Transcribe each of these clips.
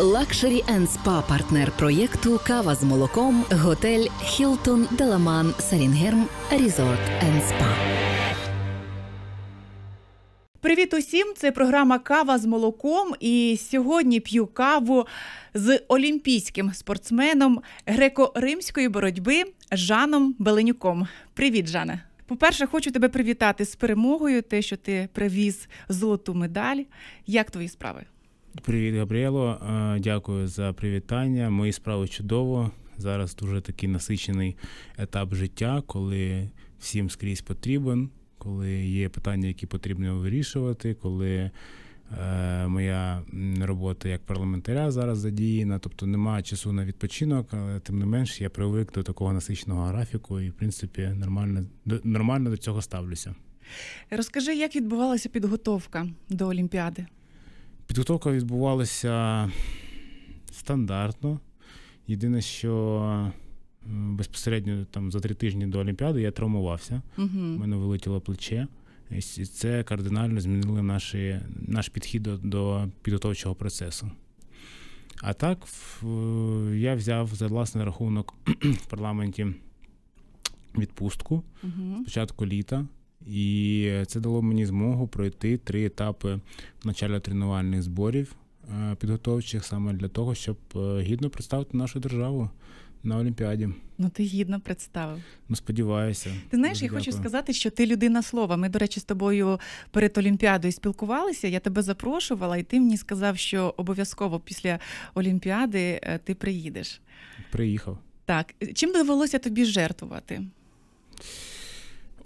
Лакшері енд спа партнер проєкту Кава з молоком, готель Хілтон Деламан Сарінгерм Різорт енд Спа. Привіт усім! Це програма Кава з молоком. І сьогодні п'ю каву з олімпійським спортсменом греко-римської боротьби Жаном Беленюком. Привіт, Жане! По-перше, хочу тебе привітати з перемогою. Те, що ти привіз золоту медаль. Як твої справи? Привіт, Габріело. Дякую за привітання. Мої справи чудово. Зараз дуже такий насичений етап життя, коли всім скрізь потрібен, коли є питання, які потрібно вирішувати, коли е, моя робота як парламентаря зараз задіяна, тобто немає часу на відпочинок, але тим не менш я привик до такого насиченого графіку і, в принципі, нормально до, нормально до цього ставлюся. Розкажи, як відбувалася підготовка до Олімпіади? Підготовка відбувалася стандартно. Єдине, що е, безпосередньо там за три тижні до Олімпіади я травмувався, У uh мене вилетіло плече. І це кардинально змінило наші, наш підхід до, до підготовчого процесу. А так, е, я взяв за власний рахунок в парламенті відпустку uh спочатку літа. І це дало мені змогу пройти три етапи навчально-тренувальних зборів е, підготовчих саме для того, щоб е, гідно представити нашу державу. На Олімпіаді ну ти гідно представив. Ну сподіваюся, ти знаєш, Дуже я дякую. хочу сказати, що ти людина слова. Ми, до речі, з тобою перед Олімпіадою спілкувалися. Я тебе запрошувала, і ти мені сказав, що обов'язково після Олімпіади е, ти приїдеш. Приїхав так. Чим довелося тобі жертвувати?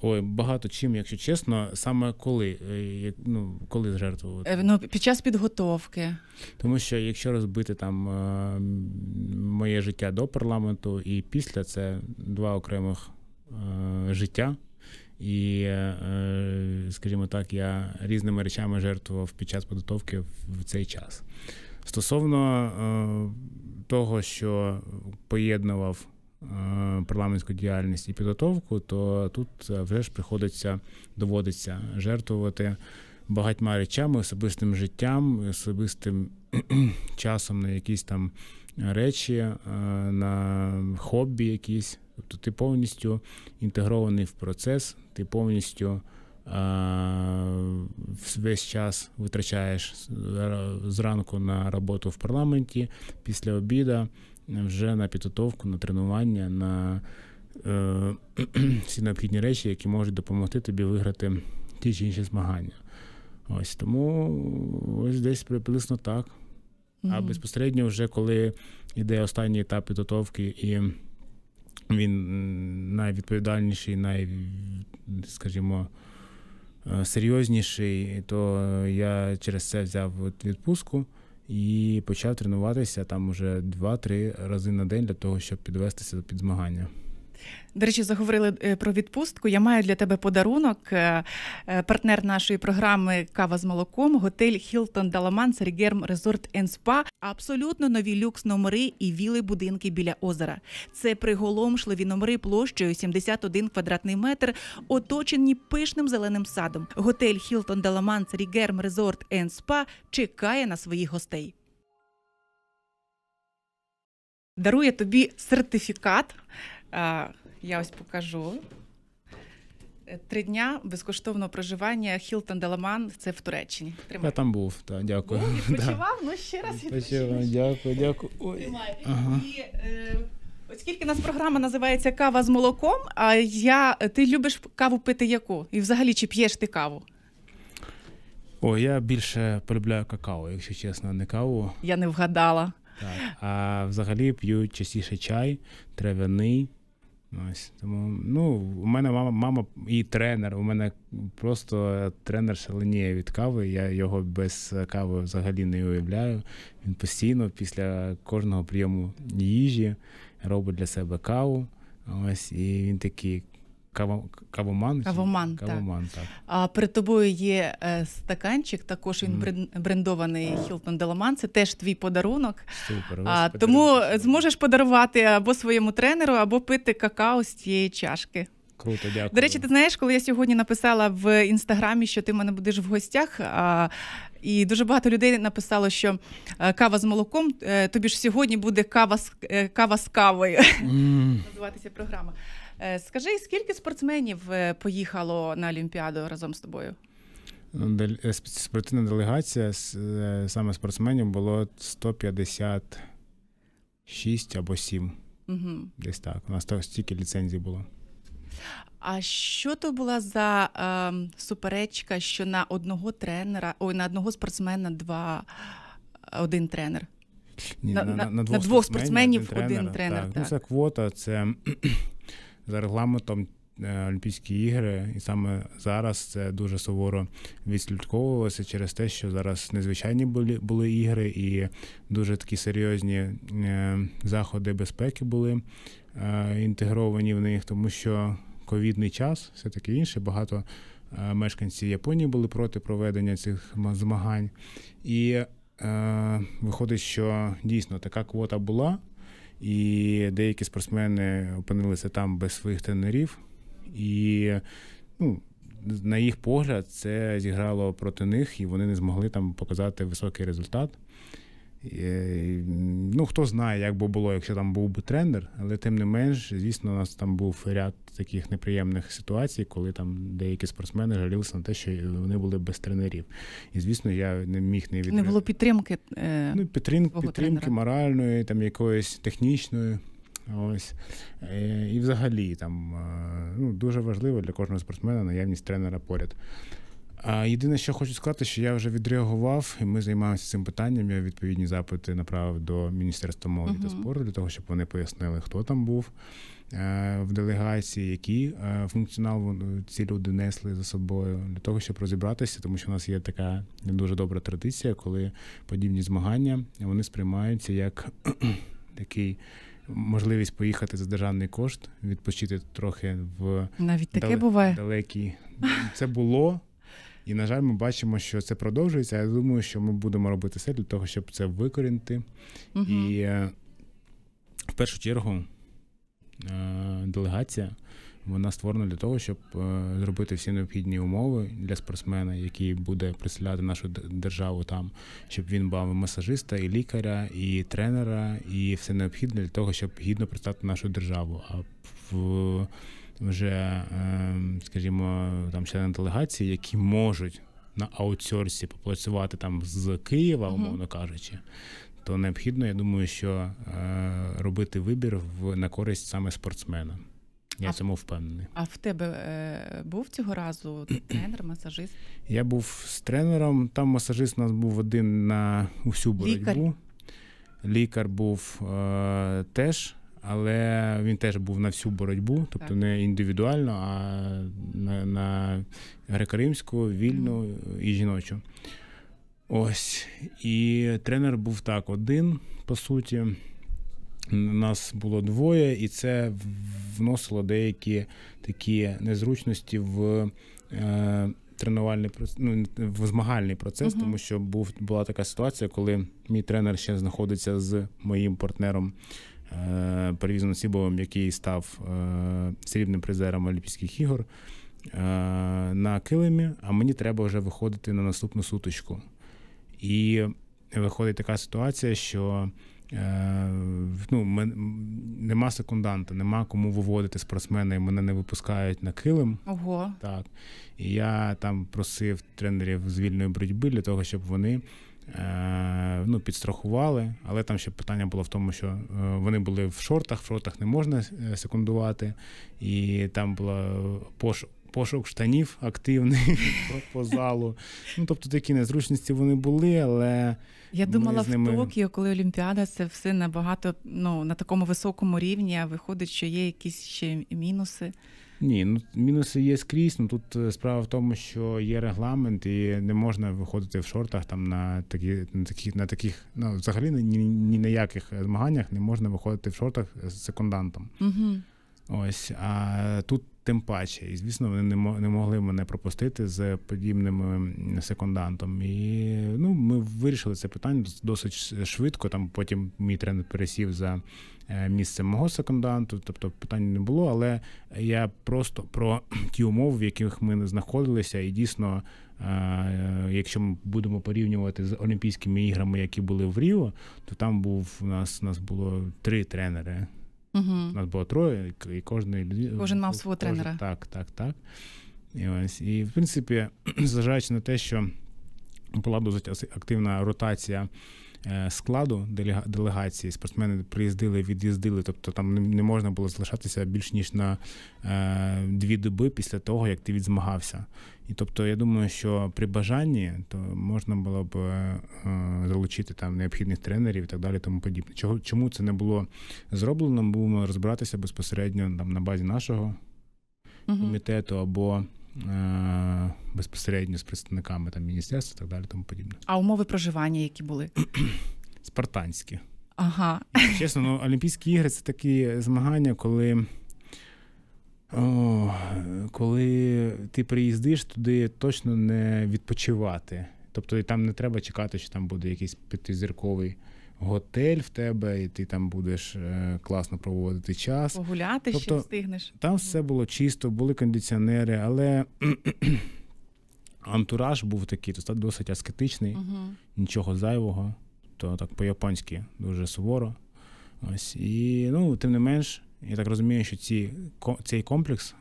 Ой, багато чим, якщо чесно, саме коли е, ну, коли зжертвувати? Е, ну, під час підготовки. Тому що якщо розбити там е, моє життя до парламенту і після це два окремих життя. І, скажімо так, я різними речами жертвував під час підготовки в цей час. Стосовно того, що поєднував Е, парламентську діяльність і підготовку, то тут е, вже ж приходиться доводиться жертвувати багатьма речами, особистим життям, особистим часом на якісь там речі, е, на хобі якісь. Тобто ти повністю інтегрований в процес, ти повністю весь час витрачаєш зранку на роботу в парламенті після обіда вже на підготовку, на тренування, на е, всі необхідні речі, які можуть допомогти тобі виграти ті чи інші змагання. Ось тому ось десь приблизно так. А безпосередньо, вже коли йде останній етап підготовки, і він найвідповідальніший, най, скажімо, е, серйозніший, то я через це взяв відпустку і почав тренуватися там уже 2-3 рази на день для того, щоб підвестися під змагання. До речі, заговорили е, про відпустку. Я маю для тебе подарунок. Е, е, партнер нашої програми Кава з молоком, готель Хілтон Даламан, Сергерм Резорт Спа. Абсолютно нові люкс номери і віли будинки біля озера. Це приголомшливі номери площею 71 квадратний метр, оточені пишним зеленим садом. Готель Хілтон Даламан, Сергерм Резорт Спа чекає на своїх гостей. Дарує тобі сертифікат я ось покажу. Е, три дня безкоштовного проживання Хілтон Деламан, це в Туреччині. Тримай. Я там був, так, дякую. Був, відпочивав, да. ну ще раз відпочивав. Дякую, дякую. Ой. Ага. І е, оскільки нас програма називається Кава з молоком, а я е, ти любиш каву пити яку? І взагалі чи п'єш ти каву? О, я більше полюбляю какао, якщо чесно, не каву. Я не вгадала. Так. А взагалі п'ю частіше чай, трав'яний. Ось тому ну у мене мама мама і тренер. У мене просто е, тренер шаленіє від кави. Я його без е, кави взагалі не уявляю. Він постійно після кожного прийому їжі робить для себе каву. Ось і він такий Кава, кавоман? Кавоман, кавоман так. так. А перед тобою є е, стаканчик, також він mm. брендований Хілтон Деламан. Це теж твій подарунок. Супер. А, Тому зможеш подарувати або своєму тренеру, або пити какао з цієї чашки. Круто, дякую. До речі, ти знаєш, коли я сьогодні написала в інстаграмі, що ти в мене будеш в гостях. А, і дуже багато людей написало, що е, кава з молоком. Е, тобі ж сьогодні буде кава з е, кава з кавою. Mm. Називатися програма. Е, скажи, скільки спортсменів е, поїхало на Олімпіаду разом з тобою? Е, спортивна делегація саме спортсменів було 156 або 7. Угу. Десь так. У нас стільки ліцензій було. А що то була за е, суперечка, що на одного тренера, ой, на одного спортсмена два один тренер? Ні, На, на, на, на двох спортсменів, спортсменів один тренер. Один тренер так. так. Ну, це квота, це за регламентом е, Олімпійські ігри, і саме зараз це дуже суворо відслідковувалося через те, що зараз незвичайні були були ігри, і дуже такі серйозні е, заходи безпеки були е, інтегровані в них, тому що ковідний час все таке інше. Багато мешканців Японії були проти проведення цих змагань, і виходить, що дійсно така квота була. І деякі спортсмени опинилися там без своїх тренерів. І ну, на їх погляд, це зіграло проти них, і вони не змогли там показати високий результат. Ну, Хто знає, як би було, якщо там був би тренер, але тим не менш, звісно, у нас там був ряд таких неприємних ситуацій, коли там деякі спортсмени жалілися на те, що вони були без тренерів. І звісно, я не міг не від... Не було підтримки. Е... Ну, підтрим... Підтримки тренера. моральної, там якоїсь технічної. Ось е, і, взагалі, там е, ну дуже важливо для кожного спортсмена наявність тренера поряд. Єдине, що хочу сказати, що я вже відреагував, і ми займаємося цим питанням. Я відповідні запити направив до міністерства молоді uh-huh. та спорту для того, щоб вони пояснили, хто там був е, в делегації, який е, функціонал ці люди несли за собою для того, щоб розібратися, тому що у нас є така не дуже добра традиція, коли подібні змагання вони сприймаються як такий. Можливість поїхати за державний кошт, відпочити трохи в навіть таке дал... буває далекій. Це було і, на жаль, ми бачимо, що це продовжується. Я думаю, що ми будемо робити все для того, щоб це викорінити. Угу. І е, в першу чергу е, делегація. Вона створена для того, щоб е, зробити всі необхідні умови для спортсмена, який буде представляти нашу державу там, щоб він бав масажиста, і лікаря, і тренера, і все необхідне для того, щоб гідно представити нашу державу. А в вже, ем, скажімо, там члени делегації, які можуть на аутсорсі попрацювати там з Києва, умовно кажучи. То необхідно, я думаю, що е, робити вибір в на користь саме спортсмена. Я а, цьому впевнений. А в тебе е, був цього разу тренер, масажист? Я був з тренером. Там масажист у нас був один на усю боротьбу. Лікар, Лікар був е, теж але він теж був на всю боротьбу, тобто так. не індивідуально, а на на греко-римську, вільну mm. і жіночу. Ось. І тренер був так один, по суті. Нас було двоє, і це вносило деякі такі незручності в е, тренувальний ну, в змагальний процес, uh-huh. тому що був була така ситуація, коли мій тренер ще знаходиться з моїм партнером Е, Перевізом Сібовим, який став е, срібним призером Олімпійських ігор е, на килимі, а мені треба вже виходити на наступну суточку. І виходить така ситуація, що ну, нема секунданта, нема кому виводити спортсмена, і мене не випускають на килим. Ого. Так. І я там просив тренерів з вільної боротьби для того, щоб вони. Е, ну, підстрахували, але там ще питання було в тому, що е, вони були в шортах, в шортах не можна е, секундувати, і там була пош. Пошук штанів активний по залу. Ну тобто такі незручності вони були, але я думала ними... в Токіо, коли Олімпіада, це все набагато ну на такому високому рівні. а Виходить, що є якісь ще мінуси. Ні, ну мінуси є скрізь. Ну тут е, справа в тому, що є регламент, і не можна виходити в шортах там на такі на такі, на таких, ну взагалі ні, ні на яких змаганнях не можна виходити в шортах з секундантом. Угу. Ось а тут тим паче. І звісно, вони не могли мене пропустити з подібним ем, секундантом. І ну, ми вирішили це питання досить швидко. Там потім мій тренер пересів за е, місце мого секунданту, тобто питань не було. Але я просто про ті умови, в яких ми знаходилися, і дійсно. Е, якщо ми будемо порівнювати з Олімпійськими іграми, які були в Ріо, то там був у нас у нас було три тренери. Угу. У нас було троє, і кожний кожен мав свого кожен, тренера. Так, так, так. І ось і в принципі, зважаючи на те, що була досить активна ротація. Е, складу делегації. Спортсмени приїздили, від'їздили, тобто там не можна було залишатися більш ніж на е, дві доби після того, як ти відзмагався. І тобто, я думаю, що при бажанні то можна було б е, залучити там необхідних тренерів і так далі, тому подібне. Чого чому це не було зроблено? Будемо розбиратися безпосередньо там на базі нашого комітету або. Е, безпосередньо з представниками там міністерства, і так далі, тому подібне. А умови проживання, які були спартанські. Ага. Чесно, ну Олімпійські ігри це такі змагання, коли. О, Коли ти приїздиш, туди точно не відпочивати. Тобто там не треба чекати, що там буде якийсь п'ятизірковий готель в тебе, і ти там будеш е, класно проводити час. Погуляти тобто, ще встигнеш. Там все було чисто, були кондиціонери, але антураж був такий, досить аскетичний, uh нічого зайвого, то так по-японськи дуже суворо. Ось і ну, тим не менш, я так розумію, що ці цей комплекс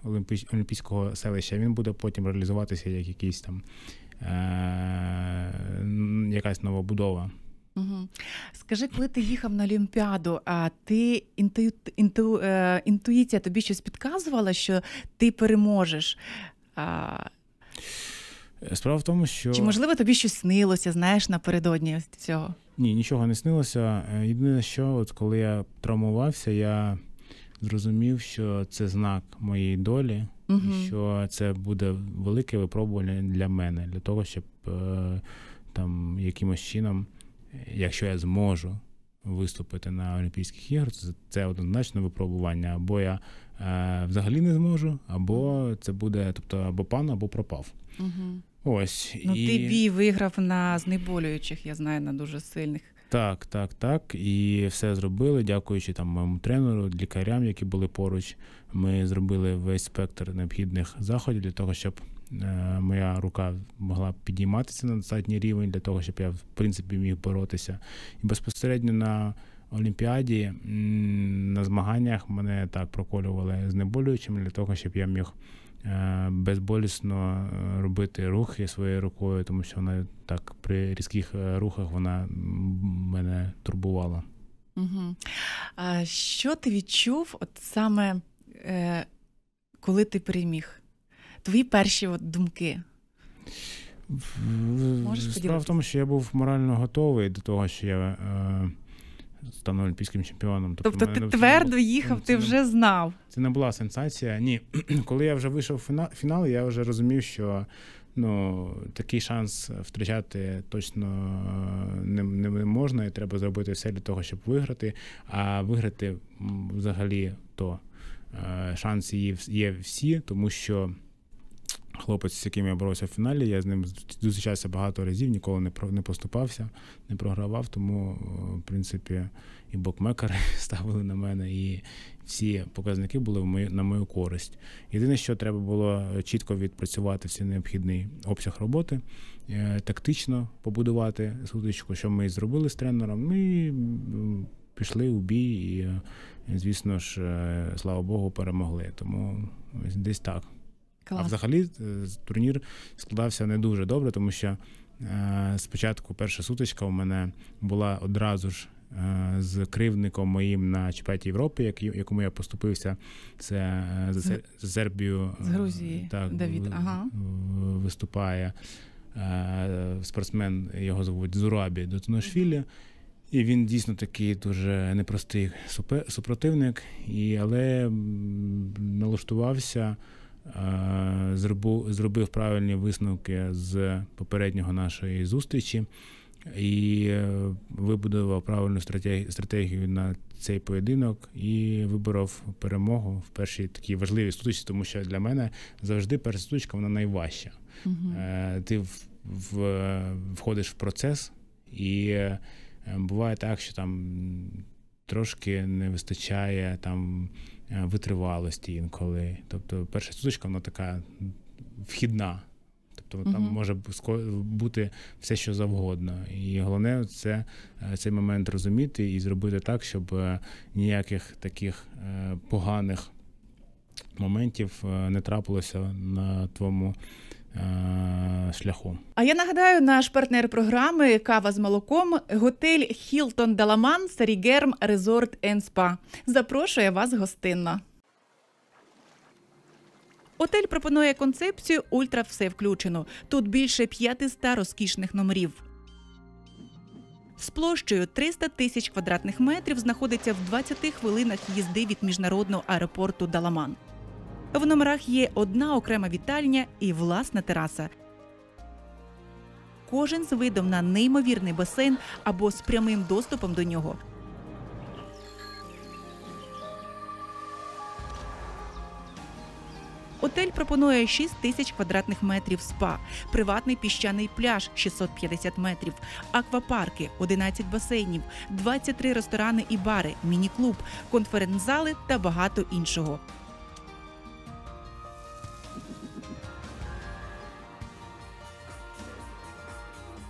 Олімпійського селища він буде потім реалізуватися як якийсь там е- якась новобудова. Скажи, коли ти їхав на Олімпіаду, а ти інту... Інту... Е, інтуїція тобі щось підказувала, що ти переможеш? А... Справа в тому, що. Чи можливо тобі щось снилося, знаєш, напередодні цього? Ні, нічого не снилося. Е, єдине, що от коли я травмувався, я зрозумів, що це знак моєї долі, угу. що це буде велике випробування для мене, для того, щоб е, там якимось чином якщо я зможу виступити на Олімпійських іграх, це, це однозначно випробування. Або я е, взагалі не зможу, або це буде, тобто або пан, або пропав. Угу. Ось ну, і... ти бій виграв на знеболюючих, я знаю, на дуже сильних. Так, так, так. І все зробили, дякуючи там моєму тренеру, лікарям, які були поруч. Ми зробили весь спектр необхідних заходів для того, щоб Е, моя рука могла підійматися на достатній рівень для того, щоб я в принципі міг боротися. І безпосередньо на Олімпіаді на змаганнях мене так проколювали знеболюючими для того, щоб я міг е, безболісно е, робити рухи своєю рукою, тому що вона так при різких рухах вона мене турбувала. Угу. А Що ти відчув, от саме коли ти переміг? Твої перші от думки? Справа в тому, що я був морально готовий до того, що я е, стану олімпійським чемпіоном. Тобто, тобто ти твердо їхав, ти вже знав. Це не була сенсація. Ні. Коли я вже вийшов в фінал, я вже розумів, що ну, такий шанс втрачати точно е, не, не можна, і треба зробити все для того, щоб виграти, а виграти взагалі то е, шанси є всі, тому що хлопець, з яким я боровся в фіналі. Я з ним зустрічався багато разів, ніколи не про не поступався, не програвав. Тому, е, в принципі, і бокмекери ставили на мене, і всі показники були в мою, на мою користь. Єдине, що треба було чітко відпрацювати всі необхідний обсяг роботи, е, тактично побудувати судочку, що ми і зробили з тренером. Ну, ми пішли у бій, і е, звісно ж, слава Богу, перемогли. Тому десь так. Клас. А взагалі е, турнір складався не дуже добре, тому що е, спочатку перша сутичка у мене була одразу ж. Е, з кривдником моїм на чемпіонаті Європи, як, якому я поступився, це за Сербію з Грузії так, Давід в, ага. виступає спортсмен, його звуть Зурабі Дотоношвілі. І він дійсно такий дуже непростий супротивник, і, але налаштувався. Е, зробив правильні висновки з попереднього нашої зустрічі і е, вибудував правильну стратегію на цей поєдинок і виборов перемогу в першій такій важливій сутичці, тому що для мене завжди перша сутичка вона найважча. Угу. Ти в, в, входиш в процес, і буває так, що там трошки не вистачає там. Е, витривалості інколи. Тобто, перша суточка, вона така вхідна. Тобто там може бути все, що завгодно. І головне це е, цей момент розуміти і зробити так, щоб е, ніяких таких поганих моментів не трапилося на твоєму Е, шляхом, а я нагадаю, наш партнер програми Кава з молоком, готель Хілтон Даламан, Сарігерм Резорт Енспа. Запрошує вас гостинно. Отель пропонує концепцію Ультра все включено. Тут більше 500 розкішних номерів. З площею 300 тисяч квадратних метрів знаходиться в 20 хвилинах їзди від міжнародного аеропорту Даламан. В номерах є одна окрема вітальня і власна тераса. Кожен з видом на неймовірний басейн або з прямим доступом до нього. Отель пропонує 6 тисяч квадратних метрів спа, приватний піщаний пляж 650 метрів, аквапарки, 11 басейнів, 23 ресторани і бари, міні-клуб, конференц-зали та багато іншого.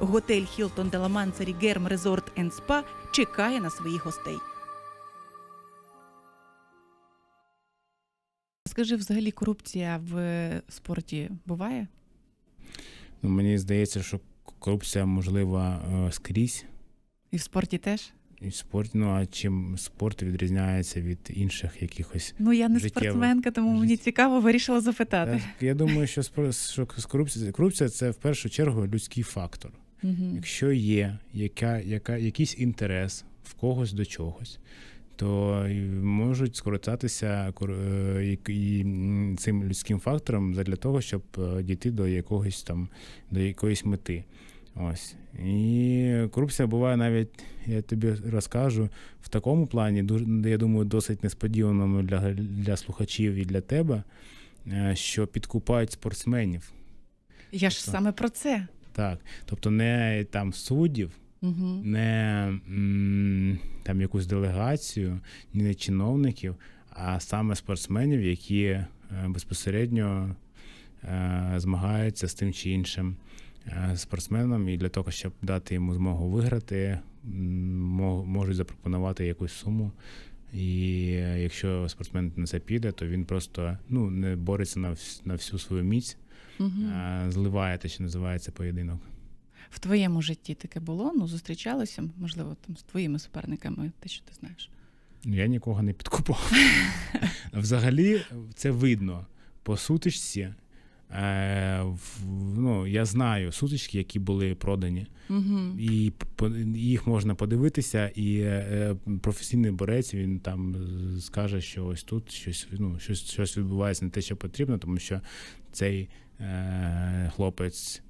Готель Хілтон Деламанцері Герм Резорт енд Спа чекає на своїх гостей. Скажи, взагалі, корупція в е, спорті буває? Ну, Мені здається, що корупція можлива е, скрізь. І в спорті теж? І в спорті. Ну а чим спорт відрізняється від інших якихось? Ну я не життєвих... спортсменка, тому мені цікаво вирішила запитати. Я думаю, що спор... що корупція корупція це в першу чергу людський фактор. Угу. Якщо є яка, яка, якийсь інтерес в когось до чогось, то можуть скористатися е, цим людським фактором для того, щоб е, дійти до якогось там до якоїсь мети. Ось і корупція буває навіть, я тобі розкажу, в такому плані, я думаю, досить несподіваному для, для слухачів і для тебе, е, що підкупають спортсменів. Я ж тобто саме про це. Так. Тобто не там суддів, угу. не м, там якусь делегацію, ні не чиновників, а саме спортсменів, які е, безпосередньо е, змагаються з тим чи іншим е, спортсменом, і для того, щоб дати йому змогу виграти, можуть запропонувати якусь суму. І е, якщо спортсмен на це піде, то він просто ну не бореться на на всю свою міць Е, зливає те, що називається поєдинок. В твоєму житті таке було? Ну, зустрічалися, можливо, там з твоїми суперниками, те, що ти знаєш. Ну Я нікого не підкупав. Взагалі, це видно по сутичці. Е, ну, Я знаю сутички, які були продані, uh-huh. і їх можна подивитися, і е, е, професійний борець він там скаже, що ось тут щось ну, щось, щось відбувається не те, що потрібно, тому що цей Е, хлопець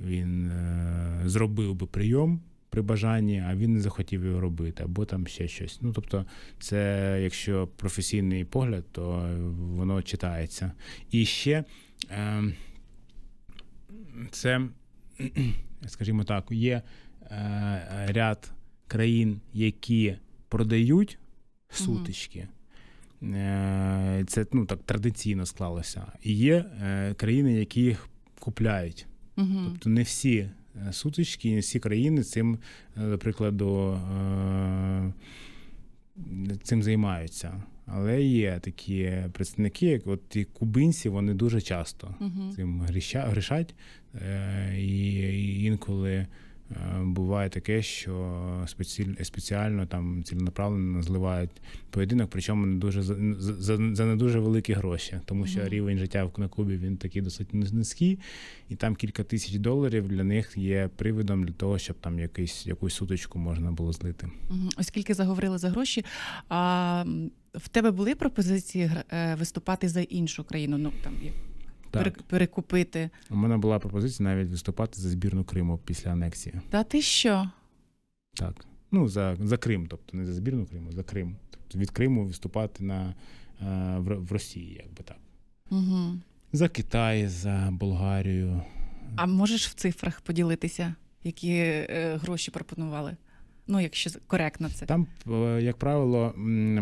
він е, зробив би прийом при бажанні, а він не захотів його робити, або там ще щось. Ну тобто, це якщо професійний погляд, то воно читається. І ще е, це, скажімо так, є ряд країн, які продають сутички. Е, це ну так традиційно склалося. І є е, країни, які їх купляють. uh Тобто не всі е, сутички, не всі країни цим, наприклад, до, цим займаються. Але є такі представники, як от ті кубинці, вони дуже часто uh-huh. цим грішать, і інколи буває таке, що спеціально там ціленаправленно зливають поєдинок, причому не дуже за, за не дуже великі гроші, тому що рівень життя на Кубі він такий досить низький, і там кілька тисяч доларів для них є приводом для того, щоб там якийсь якусь суточку можна було злити. Оскільки заговорили за гроші. а в тебе були пропозиції е, виступати за іншу країну? Ну там так. перекупити. У мене була пропозиція навіть виступати за збірну Криму після анексії. Та ти що? Так. Ну, за за Крим, тобто не за збірну Криму, за Крим. Тобто від Криму виступати на, е, в, в Росії, якби так. Угу. За Китай, за Болгарію. А можеш в цифрах поділитися, які е, гроші пропонували? Ну, якщо коректно це. Там, е, як правило,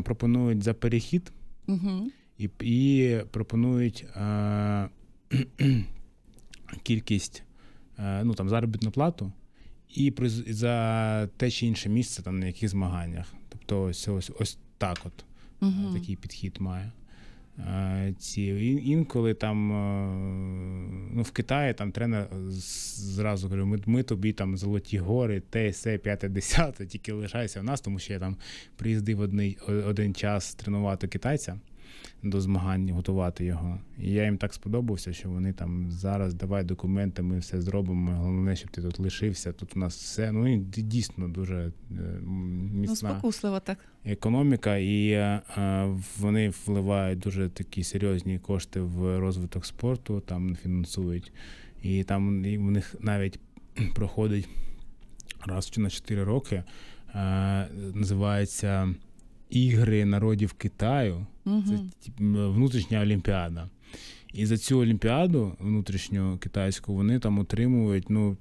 пропонують за перехід угу. і і пропонують е, кількість е, ну, там, заробітну плату і за те чи інше місце там, на яких змаганнях. Тобто ось ось, ось так от угу. такий підхід має. Е, ці інколи там ну, в Китаї там тренер зразу говорив, ми, ми тобі там золоті гори, те, се, п'яте, десяте, тільки лишайся в нас, тому що я там приїздив один, один час тренувати китайця до змагань готувати його. І я їм так сподобався, що вони там зараз давай документи, ми все зробимо. Головне, щоб ти тут лишився. Тут у нас все. Ну і дійсно дуже е, ну, міцна ну, спокуслива так. економіка, і а, е, е, вони вливають дуже такі серйозні кошти в розвиток спорту, там фінансують. І там і в них навіть проходить раз чи на 4 роки. Називається ігри народів Китаю, це внутрішня олімпіада. І за цю олімпіаду внутрішню китайську вони там отримують ну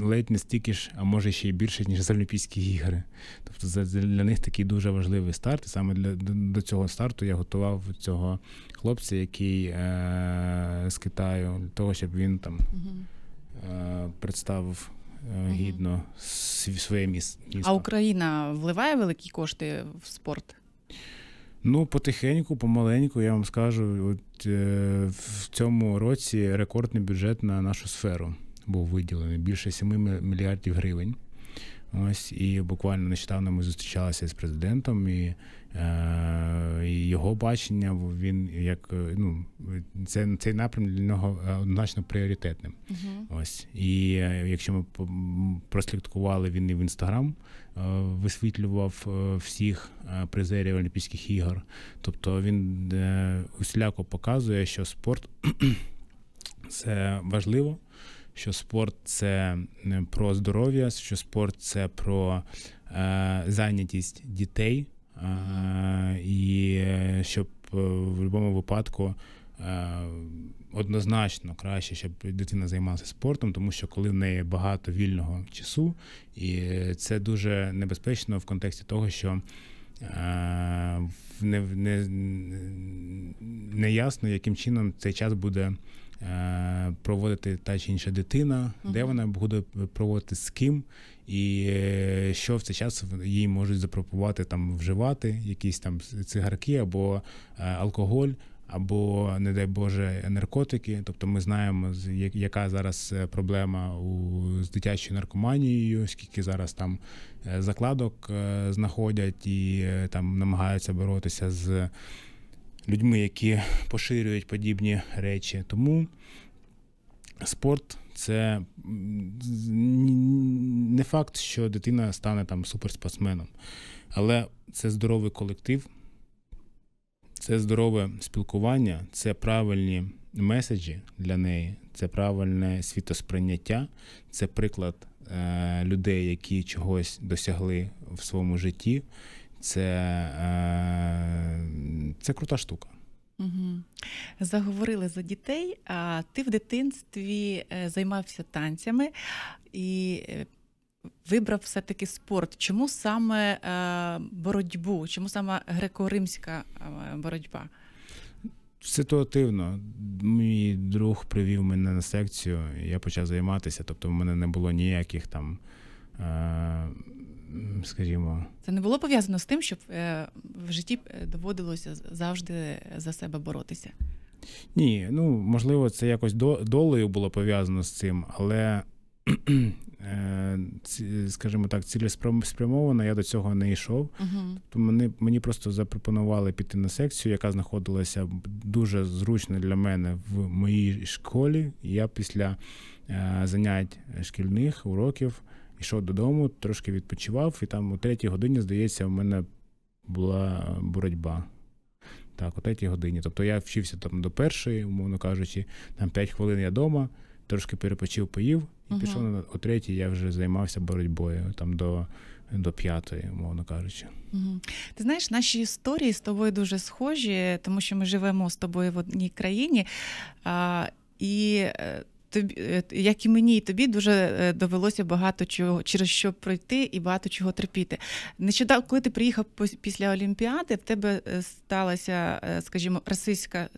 ледь не стільки ж, а може ще й більше, ніж за Олімпійські ігри. Тобто для них такий дуже важливий старт. І саме для до цього старту я готував цього хлопця, який е, з Китаю, для того, щоб він там е, представив Е, гідно своє місто. А Україна вливає великі кошти в спорт? Ну, потихеньку, помаленьку, я вам скажу, от е, в цьому році рекордний бюджет на нашу сферу був виділений більше 7 мільярдів гривень. Ось і буквально нещодавно ми зустрічалися з президентом і Е, його бачення він як е, ну це цей напрям для нього однозначно пріоритетним. Uh-huh. Ось і е, якщо ми прослідкували, він і в інстаграм висвітлював всіх призерів Олімпійських ігор. Тобто він усіляко показує, що спорт це важливо. Що спорт це про здоров'я, що спорт це про зайнятість дітей, Е, і е, щоб е, в будь-якому випадку однозначно краще, щоб дитина займалася спортом, тому що коли в неї багато вільного часу, і це дуже небезпечно в контексті того, що не, не, не ясно, яким чином цей час буде Е, проводити та чи інша дитина, uh-huh. де вона буде проводити з ким, і е, що в цей час їй можуть запропонувати там вживати якісь там цигарки або е, алкоголь. Або, не дай Боже, наркотики. Тобто, ми знаємо, яка зараз проблема у з дитячою наркоманією, скільки зараз там закладок знаходять і там намагаються боротися з людьми, які поширюють подібні речі. Тому спорт це не факт, що дитина стане там суперспортсменом, але це здоровий колектив, це здорове спілкування, це правильні меседжі для неї, це правильне світосприйняття, це приклад е, людей, які чогось досягли в своєму житті це, е, це крута штука. Угу. Заговорили за дітей. А ти в дитинстві е, займався танцями і е, вибрав все-таки спорт. Чому саме боротьбу? Чому саме греко-римська боротьба? Ситуативно. Мій друг привів мене на секцію, я почав займатися, тобто в мене не було ніяких там скажімо, це не було пов'язано з тим, щоб е, в житті е, доводилося завжди за себе боротися. Ні, ну можливо, це якось долею було пов'язано з цим, але е, скажімо так, цілеспрямовано я до цього не йшов. uh Тобто мені мені просто запропонували піти на секцію, яка знаходилася дуже зручно для мене в моїй школі. Я після занять шкільних уроків йшов додому, трошки відпочивав, і там о третій годині, здається, в мене була боротьба. Так, о третій годині. Тобто я вчився там до першої, умовно кажучи, там 5 хвилин я вдома, трошки перепочив, поїв і uh пішов на о третій, я вже займався боротьбою там до до п'ятої, умовно кажучи. Ти знаєш, наші історії з тобою дуже схожі, тому що ми живемо з тобою в одній країні. І е, тобі, е, як і мені, і тобі дуже е, довелося багато чого через що пройти і багато чого терпіти. Нещодавно, коли ти приїхав після Олімпіади, в тебе е, сталася, скажімо, расистська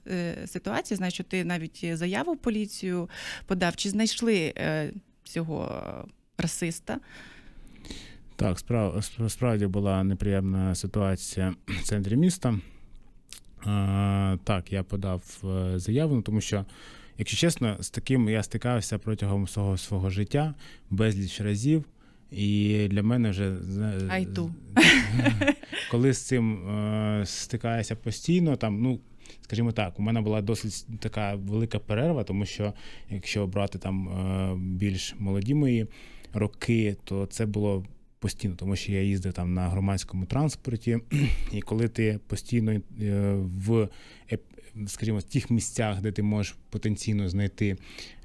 ситуація. Знаєш, що ти навіть заяву в поліцію подав, чи знайшли цього расиста? Так, справ, справді була неприємна ситуація в центрі міста. Так, я подав заяву, тому що Якщо чесно, з таким я стикався протягом свого свого життя безліч разів. І для мене вже коли з цим е, стикаюся постійно, там ну скажімо так, у мене була досить така велика перерва, тому що якщо брати там е, більш молоді мої роки, то це було постійно, тому що я їздив там на громадському транспорті, і коли ти постійно е, в скажімо, в тих місцях, де ти можеш потенційно знайти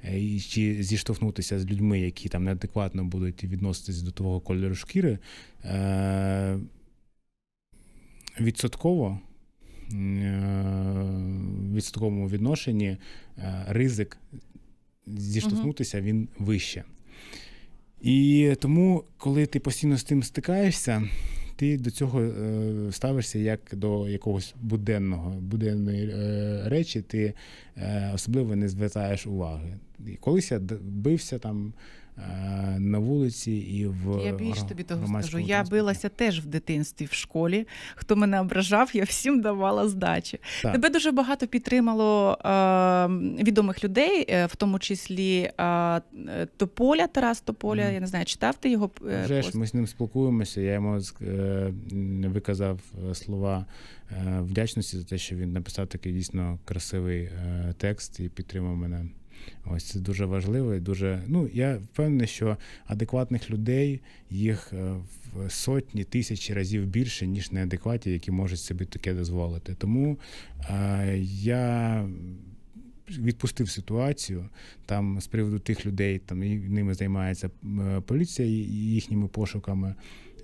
е, чи зіштовхнутися з людьми, які там неадекватно будуть відноситись до твого кольору шкіри, е, відсотково е, в відсотковому відношенні ризик зіштовхнутися він вище. І тому, коли ти постійно з тим стикаєшся, ти до цього е, ставишся як до якогось буденного буденної е, речі, ти е, особливо не звертаєш уваги. Колись я бився там. Е, на вулиці і в я більш тобі того скажу. Транспорту. Я билася теж в дитинстві в школі. Хто мене ображав, я всім давала здачі. Так. Тебе дуже багато підтримало е, відомих людей, е, в тому числі е, Тополя, Тарас Тополя. Mm. Я не знаю, читав ти його е, Вже пост? ж. Ми з ним спілкуємося. Я йому виказав слова вдячності за те, що він написав такий дійсно красивий текст і підтримав мене. Ось це дуже важливо і дуже. Ну я впевнений, що адекватних людей їх е, в сотні тисячі разів більше, ніж неадекватів, які можуть собі таке дозволити. Тому е, я. Відпустив ситуацію там з приводу тих людей, там і ними займається е, поліція їхніми пошуками.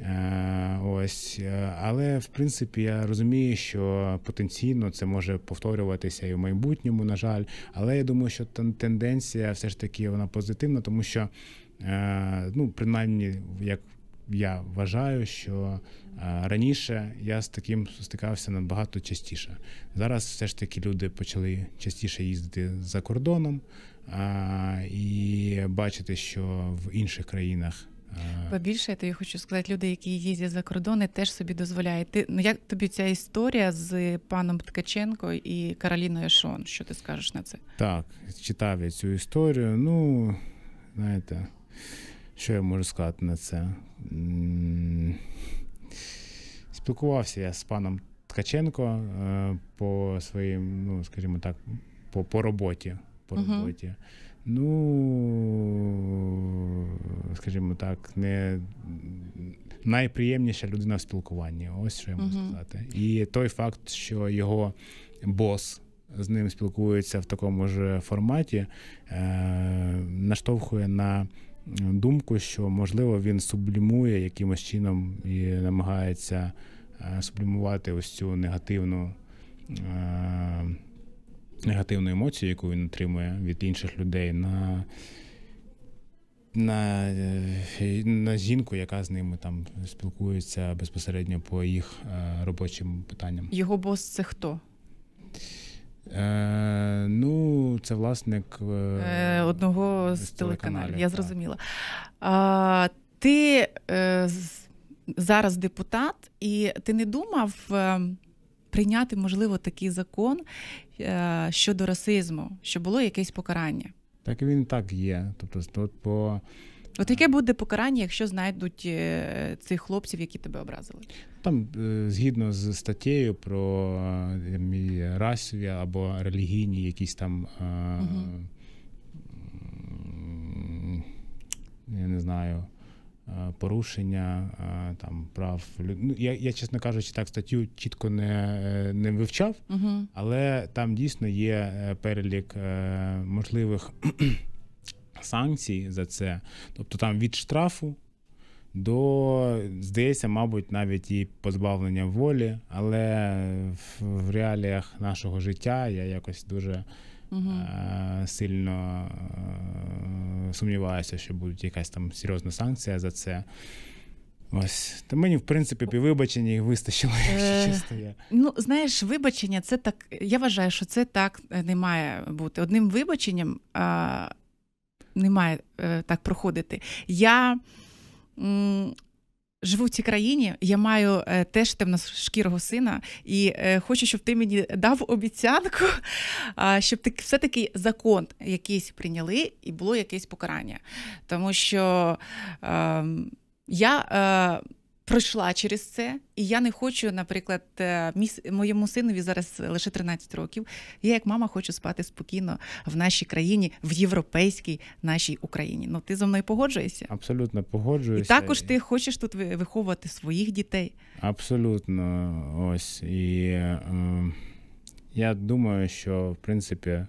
Е, ось, е, але в принципі я розумію, що потенційно це може повторюватися і в майбутньому, на жаль. Але я думаю, що тенденція все ж таки вона позитивна, тому що е, ну, принаймні, як я вважаю, що раніше я з таким стикався набагато частіше. Зараз все ж таки люди почали частіше їздити за кордоном і бачити, що в інших країнах. Бо більше я хочу сказати, люди, які їздять за кордони, теж собі дозволяють. Ти ну як тобі ця історія з паном Ткаченко і Кароліною Шон? Що ти скажеш на це? Так, читав я цю історію. Ну знаєте, що я можу сказати на це? Спілкувався я з паном Ткаченко е, по своїм, ну скажімо так, по по роботі. По роботі. Uh-huh ну, скажімо так, не найприємніша людина в спілкуванні. Ось що я можу uh-huh. сказати. І той факт, що його бос. З ним спілкується в такому ж форматі, е, наштовхує на думку, що можливо він сублімує якимось чином і намагається е, сублімувати ось цю негативну е, негативну емоцію, яку він отримує від інших людей, на на, е, на жінку, яка з ними там спілкується безпосередньо по їх е, робочим питанням. Його бос це хто? Е, Ну, це власник е, е одного з телеканалів. Я зрозуміла. А, Ти е, зараз депутат, і ти не думав прийняти, можливо, такий закон е, щодо расизму, щоб було якесь покарання. Так він так є. Тобто, тут по От яке буде покарання, якщо знайдуть е, цих хлопців, які тебе образили? Там е, згідно з статтею про расові або релігійні якісь там. Угу. Я не знаю. Е, порушення е, там прав Ну, Я, я, чесно кажучи, так статтю чітко не не вивчав, угу. але там дійсно є е, перелік можливих санкцій за це. Тобто там від штрафу. До, здається, мабуть, навіть і позбавлення волі, але в реаліях нашого життя я якось дуже угу. сильно е, сумніваюся, що буде якась там серйозна санкція за це. Ось то мені в принципі і вибачення їх вистачило, якщо е, чисто я. Ну знаєш, вибачення це так. Я вважаю, що це так не має бути. Одним вибаченням а, не має а, так проходити. Я Живу в цій країні, я маю е, теж темношкірого сина, і е, хочу, щоб ти мені дав обіцянку, е, щоб ти все-таки закон якийсь прийняли і було якесь покарання. Тому що ем, я е, пройшла через це, і я не хочу, наприклад, е, міс... моєму синові зараз лише 13 років. Я як мама хочу спати спокійно в нашій країні, в європейській нашій Україні. Ну ти зо мною погоджуєшся? Абсолютно погоджуюся. І також ти хочеш тут виховувати своїх дітей. Абсолютно, ось і е, е, я думаю, що в принципі е,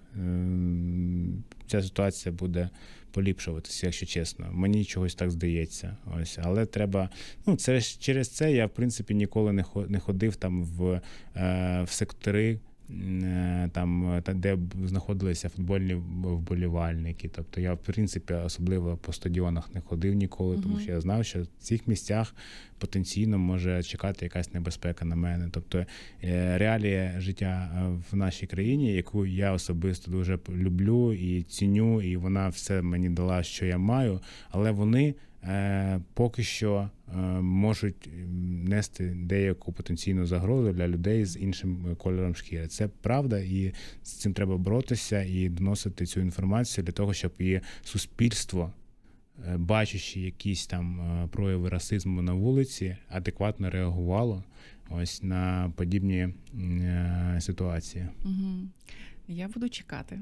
ця ситуація буде поліпшуватися, якщо чесно. Мені чогось так здається. Ось, але треба. Ну, це через це я в принципі ніколи не ходив там в, е, в сектори Е, там, е, де знаходилися футбольні вболівальники. Тобто я, в принципі, особливо по стадіонах не ходив ніколи, тому що я знав, що в цих місцях потенційно може чекати якась небезпека на мене. Тобто е, реалія життя в нашій країні, яку я особисто дуже люблю і ціню, і вона все мені дала, що я маю, але вони. Е, поки що е, можуть нести деяку потенційну загрозу для людей з іншим е, кольором шкіри. Це правда, і з цим треба боротися і доносити цю інформацію для того, щоб і суспільство. Бачачи якісь там прояви расизму на вулиці, адекватно реагувало ось на подібні ситуації. Угу. Я буду чекати.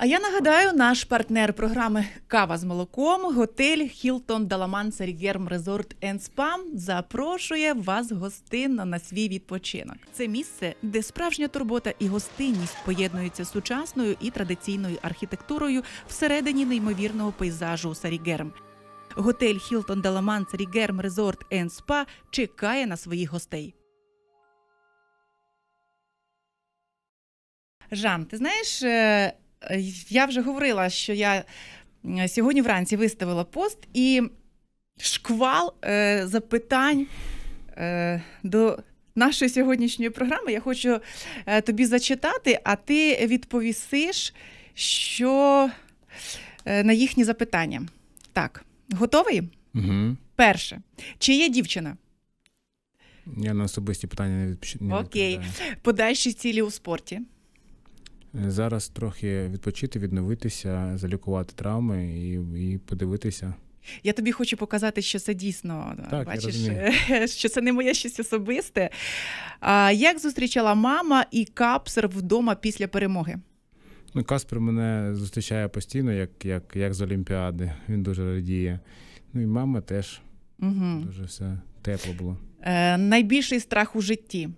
А я нагадаю, наш партнер програми Кава з молоком, готель Хілтон Даламан Сарігерм Резорт Спа запрошує вас гостинно на свій відпочинок. Це місце, де справжня турбота і гостинність поєднуються з сучасною і традиційною архітектурою всередині неймовірного пейзажу Сарігерм. Готель Хілтон Даламан Сарігерм Резорт Спа чекає на своїх гостей. Жан, ти знаєш? Е, Е, я вже говорила, що я е, сьогодні вранці виставила пост і шквал е, запитань е, до нашої сьогоднішньої програми. Я хочу е, тобі зачитати, а ти відповісиш, що е, на їхні запитання. Так, готовий? Угу. Перше. Чи є дівчина? Я на особисті питання не відповідаю. Окей. Подальші цілі у спорті зараз трохи відпочити, відновитися, залікувати травми і, і подивитися. Я тобі хочу показати, що це дійсно так, бачиш, що це не моє щось особисте. А, Як зустрічала мама і капсер вдома після перемоги? Ну, Каспер мене зустрічає постійно, як як, як з Олімпіади. Він дуже радіє. Ну і мама теж угу. дуже все тепло було. Е, Найбільший страх у житті.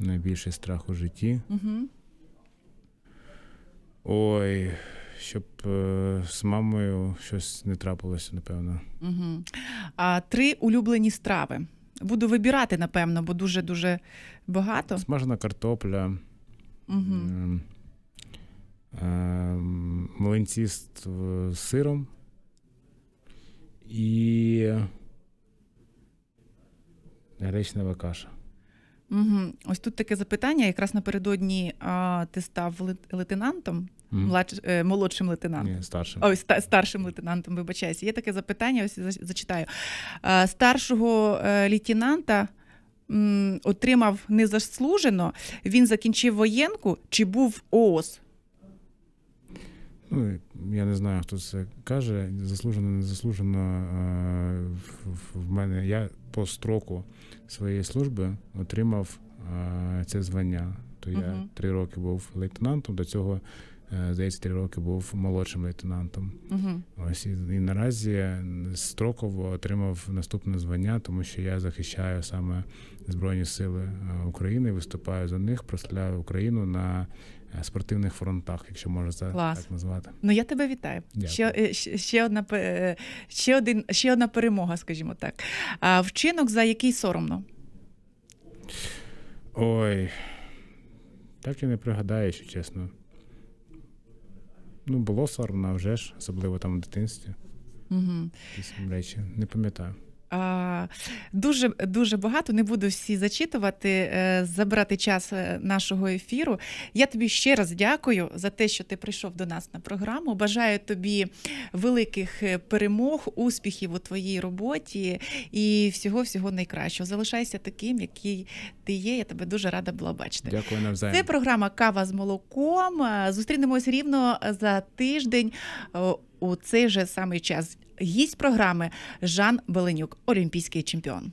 Найбільший страх у житті. Угу. Ой, щоб е, з мамою щось не трапилося, напевно. Угу. А три улюблені страви. Буду вибирати, напевно, бо дуже-дуже багато. Смажена картопля. Угу. Е, млинці з, з сиром. І гречнева каша. Угу. Ось тут таке запитання. Якраз напередодні а, ти став лейтенантом, mm. младш, е, молодшим лейтенантом. Ні, старшим. Ой, ста, старшим лейтенантом, вибачаюся. Є таке запитання, ось зачитаю. А, старшого е, лейтенанта м, отримав незаслужено, він закінчив воєнку чи був ООС? Ну, я не знаю, хто це каже. Заслужено, незаслужено в мене. Я по строку своєї служби отримав це звання. То я uh три роки був лейтенантом, до цього, е, здається, три роки був молодшим лейтенантом. uh Ось і, і наразі строково отримав наступне звання, тому що я захищаю саме Збройні Сили е, України, виступаю за них, прославляю Україну на Е, спортивних фронтах, якщо можна це Клас. так назвати. Ну я тебе вітаю. Дякую. Ще е, ще одна е, ще один ще одна перемога, скажімо так. А вчинок за який соромно? Ой, так і не пригадаю, що чесно. Ну, було соромно, вже ж, особливо там в дитинстві. Угу. речі, не пам'ятаю. Дуже дуже багато, не буду всі зачитувати, е, забрати час е, нашого ефіру. Я тобі ще раз дякую за те, що ти прийшов до нас на програму. Бажаю тобі великих е, перемог, успіхів у твоїй роботі і всього-всього найкращого. Залишайся таким, який ти є. Я тебе дуже рада була бачити. Дякую навзаєм. Це програма Кава з молоком. Зустрінемось рівно за тиждень у цей же самий час. Гість програми Жан Беленюк, олімпійський чемпіон.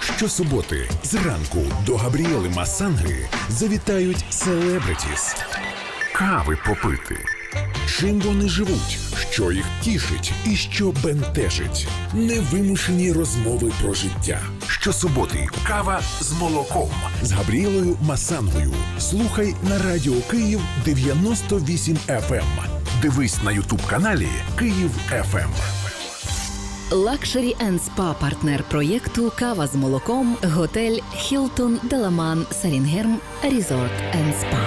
Щосуботи зранку до Габріели Масанги завітають селебритіс. Кави попити чим вони живуть, що їх тішить і що бентежить. Невимушені розмови про життя. Щосуботи кава з молоком з Габріелою Масангою. Слухай на радіо Київ 98 FM. Ем. Дивись на Ютуб каналі Київ ФМ. Ем. Лакшері Спа партнер проєкту Кава з молоком, готель Хілтон Деламан Сарінгерм Резорт Спа.